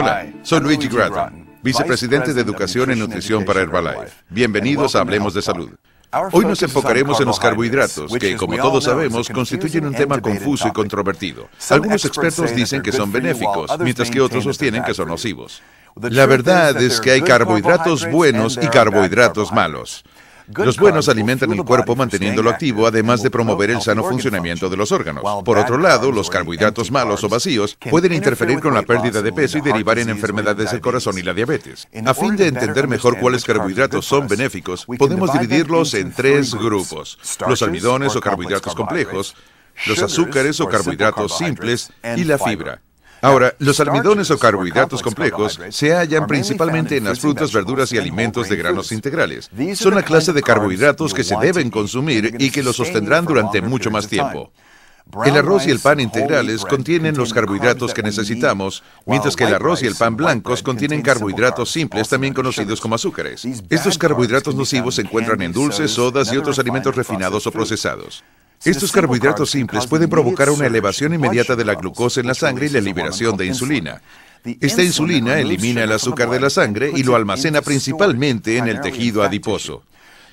Hola, soy Luigi Grattan, vicepresidente de Educación y Nutrición para Herbalife. Bienvenidos a Hablemos de Salud. Hoy nos enfocaremos en los carbohidratos, que, como todos sabemos, constituyen un tema confuso y controvertido. Algunos expertos dicen que son benéficos, mientras que otros sostienen que son nocivos. La verdad es que hay carbohidratos buenos y carbohidratos malos. Los buenos alimentan el cuerpo manteniéndolo activo, además de promover el sano funcionamiento de los órganos. Por otro lado, los carbohidratos malos o vacíos pueden interferir con la pérdida de peso y derivar en enfermedades del corazón y la diabetes. A fin de entender mejor cuáles carbohidratos son benéficos, podemos dividirlos en tres grupos. Los almidones o carbohidratos complejos, los azúcares o carbohidratos simples y la fibra. Ahora, los almidones o carbohidratos complejos se hallan principalmente en las frutas, verduras y alimentos de granos integrales. Son una clase de carbohidratos que se deben consumir y que los sostendrán durante mucho más tiempo. El arroz y el pan integrales contienen los carbohidratos que necesitamos, mientras que el arroz y el pan blancos contienen carbohidratos simples, también conocidos como azúcares. Estos carbohidratos nocivos se encuentran en dulces, sodas y otros alimentos refinados o procesados. Estos carbohidratos simples pueden provocar una elevación inmediata de la glucosa en la sangre y la liberación de insulina. Esta insulina elimina el azúcar de la sangre y lo almacena principalmente en el tejido adiposo.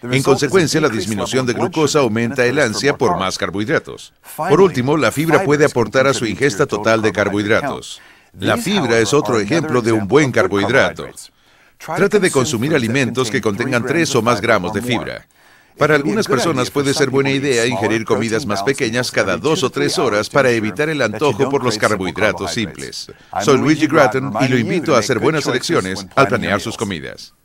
En consecuencia, la disminución de glucosa aumenta el ansia por más carbohidratos. Por último, la fibra puede aportar a su ingesta total de carbohidratos. La fibra es otro ejemplo de un buen carbohidrato. Trate de consumir alimentos que contengan 3 o más gramos de fibra. Para algunas personas puede ser buena idea ingerir comidas más pequeñas cada dos o tres horas para evitar el antojo por los carbohidratos simples. Soy Luigi Grattan y lo invito a hacer buenas elecciones al planear sus comidas.